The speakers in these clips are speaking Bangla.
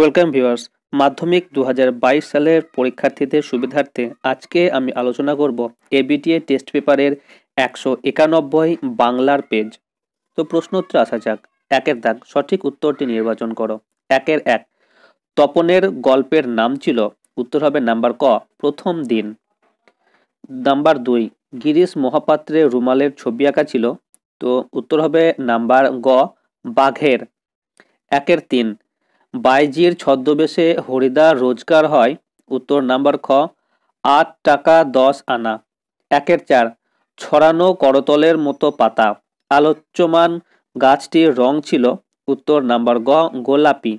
ওয়েলকাম ভিউয়ার্স মাধ্যমিক দু সালের পরীক্ষার্থীদের সুবিধার্থে আজকে আমি আলোচনা করব এবিটিএ টেস্ট পেপারের একশো একানব্বই বাংলার পেজ তো প্রশ্ন উত্তর আসা যাক একের দাগ সঠিক উত্তরটি নির্বাচন করো একের এক তপনের গল্পের নাম ছিল উত্তর হবে নাম্বার ক প্রথম দিন নাম্বার দুই গিরিশ মহাপাত্রে রুমালের ছবি আঁকা ছিল তো উত্তর হবে নাম্বার গ বাঘের একের তিন বাইজির ছদ্মবেশে হরিদার রোজগার হয় উত্তর নাম্বার খ আট টাকা দশ আনা একের চার ছড়ানো করতলের মতো পাতা আলোচ্যমান গাছটির রং ছিল উত্তর নাম্বার গ গোলাপি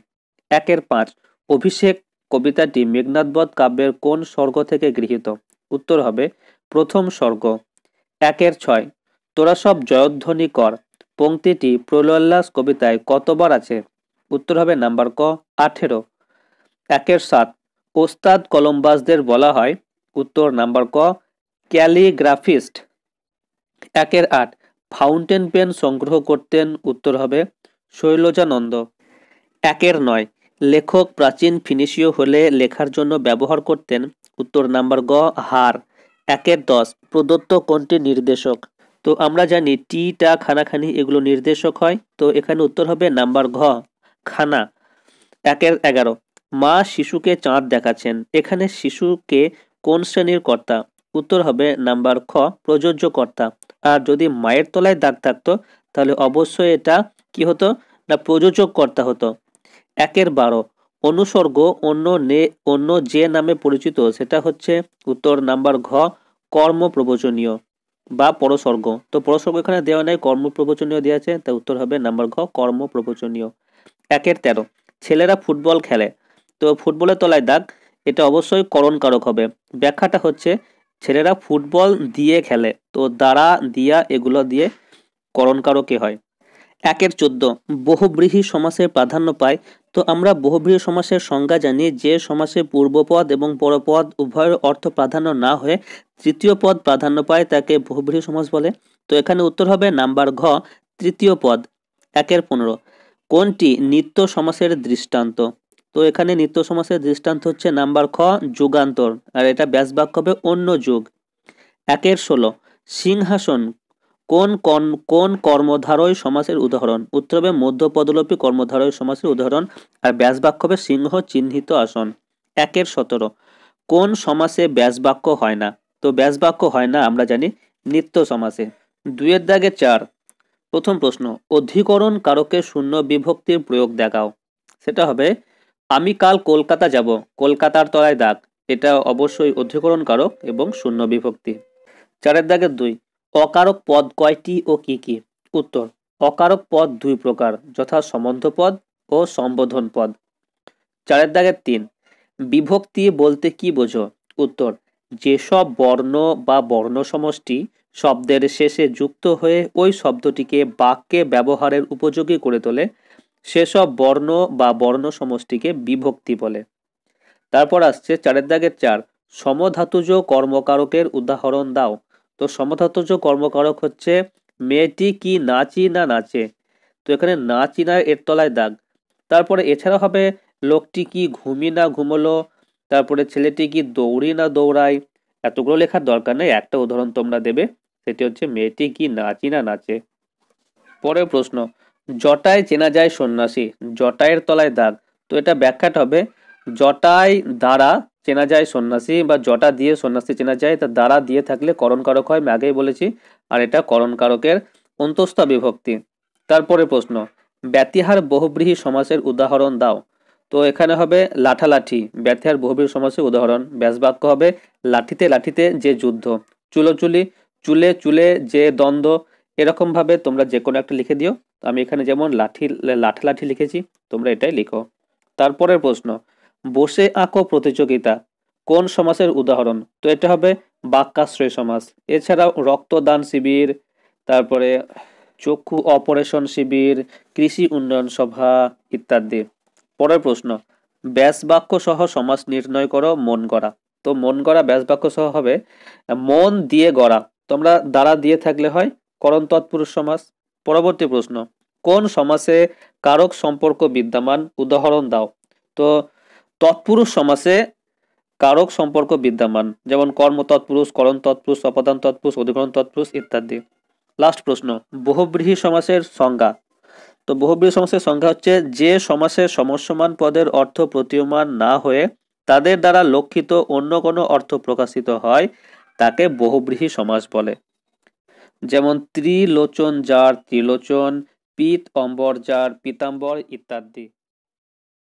একের পাঁচ অভিষেক কবিতাটি মেঘনাথবধ কাব্যের কোন স্বর্গ থেকে গৃহীত উত্তর হবে প্রথম স্বর্গ একের ছয় তোরা সব জয়ধ্বনি কর পংক্তিটি প্রলোল্লাস কবিতায় কতবার আছে উত্তর হবে নাম্বার ক আঠেরো একের সাত ওস্তাদ কলম্বাসদের বলা হয় উত্তর নাম্বার ক ক্যালিগ্রাফিস্ট একের আট ফাউন্টেন পেন সংগ্রহ করতেন উত্তর হবে শৈলজানন্দ একের নয় লেখক প্রাচীন ফিনিশীয় হলে লেখার জন্য ব্যবহার করতেন উত্তর নাম্বার গ হার একের দশ প্রদত্ত কোনটি নির্দেশক তো আমরা জানি টি টা খানাখানি এগুলো নির্দেশক হয় তো এখানে উত্তর হবে নাম্বার ঘ খানা একের এগারো মা শিশুকে চাঁদ দেখাচ্ছেন এখানে শিশুকে কোন শ্রেণীর কর্তা উত্তর হবে নাম্বার খ প্রযোজ্য কর্তা আর যদি মায়ের তলায় দাগ থাকতো তাহলে অবশ্যই এটা কি হতো না প্রযোজক কর্তা হতো একের বারো অনুসর্গ অন্য নে অন্য যে নামে পরিচিত সেটা হচ্ছে উত্তর নাম্বার ঘ কর্ম প্রবচনীয় বা পরসর্গ তো পরসর্গ এখানে দেওয়া নাই কর্ম প্রবচনীয় দেওয়া আছে তা উত্তর হবে নাম্বার ঘ কর্ম প্রবচনীয় একের তেরো ছেলেরা ফুটবল খেলে তো ফুটবলের তলায় দাগ এটা অবশ্যই করণকারক হবে ব্যাখ্যাটা হচ্ছে ছেলেরা ফুটবল দিয়ে খেলে তো দ্বারা দিয়া এগুলো দিয়ে করণকারকে হয় একের চোদ্দ বহুব্রীহি সমাসের প্রাধান্য পায় তো আমরা বহুব্রীহ সমাসের সংজ্ঞা জানি যে সমাসে পূর্বপদ এবং পরপদ উভয়ের অর্থ প্রাধান্য না হয়ে তৃতীয় পদ প্রাধান্য পায় তাকে বহুব্রীহ সমাস বলে তো এখানে উত্তর হবে নাম্বার ঘ তৃতীয় পদ একের পনেরো কোনটি নিত্য সমাসের দৃষ্টান্ত তো এখানে নিত্য সমাসের দৃষ্টান্ত হচ্ছে নাম্বার খ যুগান্তর আর এটা ব্যাসবাক্য হবে অন্য যুগ একের ষোলো সিংহাসন কোন কোন কর্মধারয় সমাসের উদাহরণ উত্তর হবে মধ্যপদলোপী কর্মধারয় সমাসের উদাহরণ আর ব্যাসবাক্য হবে সিংহ চিহ্নিত আসন একের সতেরো কোন সমাসে ব্যাসবাক্য হয় না তো ব্যাসবাক্য হয় না আমরা জানি নিত্য সমাসে দুয়ের দাগে চার প্রথম প্রশ্ন অধিকরণ কারকে শূন্য বিভক্তির প্রয়োগ দেখাও সেটা হবে আমি কাল কলকাতা যাব কলকাতার তলায় দাগ এটা অবশ্যই অধিকরণ কারক এবং শূন্য বিভক্তি চারের দাগের দুই অকারক পদ কয়টি ও কি কি উত্তর অকারক পদ দুই প্রকার যথা সম্বন্ধ পদ ও সম্বোধন পদ চারের দাগের তিন বিভক্তি বলতে কি বোঝো উত্তর যেসব বর্ণ বা বর্ণ সমষ্টি শব্দের শেষে যুক্ত হয়ে ওই শব্দটিকে বাক্যে ব্যবহারের উপযোগী করে তোলে সেসব বর্ণ বা বর্ণ সমষ্টিকে বিভক্তি বলে তারপর আসছে চারের দাগের চার সমধাতুজ কর্মকারকের উদাহরণ দাও তো সমধাতুজ কর্মকারক হচ্ছে মেয়েটি কি নাচি না নাচে তো এখানে নাচি না এর তলায় দাগ তারপরে এছাড়া হবে লোকটি কি ঘুমি না ঘুমলো তারপরে ছেলেটি কি দৌড়ি না দৌড়ায় এতগুলো লেখার দরকার নেই একটা উদাহরণ তোমরা দেবে সেটি হচ্ছে মেয়েটি কি নাচি না নাচে পরের প্রশ্ন জটায় চেনা যায় সন্ন্যাসী জটায়ের তলায় দাগ তো এটা ব্যাখ্যাটা হবে জটায় দ্বারা চেনা যায় সন্ন্যাসী বা জটা দিয়ে সন্ন্যাসী চেনা যায় তা দ্বারা দিয়ে থাকলে করণকারক হয় আমি আগেই বলেছি আর এটা করণকারকের অন্তস্থা বিভক্তি তারপরে প্রশ্ন ব্যতিহার বহুব্রীহী সমাসের উদাহরণ দাও তো এখানে হবে লাঠালাঠি ব্যথিহার বহুব্রীহী সমাসের উদাহরণ ব্যাসবাক্য হবে লাঠিতে লাঠিতে যে যুদ্ধ চুলোচুলি চুলে চুলে যে দ্বন্দ্ব এরকমভাবে তোমরা যে কোনো একটা লিখে দিও আমি এখানে যেমন লাঠি লাঠি লিখেছি তোমরা এটাই লিখো তারপরের প্রশ্ন বসে আঁকো প্রতিযোগিতা কোন সমাসের উদাহরণ তো এটা হবে বাক্যাশ্রয় সমাস এছাড়াও রক্তদান শিবির তারপরে চক্ষু অপারেশন শিবির কৃষি উন্নয়ন সভা ইত্যাদি পরের প্রশ্ন ব্যাস বাক্য সহ সমাজ নির্ণয় করো মন গড়া তো মন গড়া ব্যাস বাক্য সহ হবে মন দিয়ে গড়া তোমরা দ্বারা দিয়ে থাকলে হয় করণ তৎপুরুষ সমাস পরবর্তী প্রশ্ন কোন সমাসে কারক সম্পর্ক বিদ্যমান উদাহরণ দাও তো তৎপুরুষ সমাসে কারক সম্পর্ক বিদ্যমান যেমন কর্ম তৎপুরুষ করণ তৎপুরুষ অপদান তৎপুরুষ অধিকরণ তৎপুরুষ ইত্যাদি লাস্ট প্রশ্ন বহুব্রীহী সমাসের সংজ্ঞা তো বহুব্রীহী সমাসের সংজ্ঞা হচ্ছে যে সমাসে সমস্যমান পদের অর্থ প্রতীয়মান না হয়ে তাদের দ্বারা লক্ষিত অন্য কোনো অর্থ প্রকাশিত হয় তাকে বহুব্রীহি সমাস বলে যেমন ত্রিলোচন যার ত্রিলোচন পিত অম্বর যার পিতাম্বর ইত্যাদি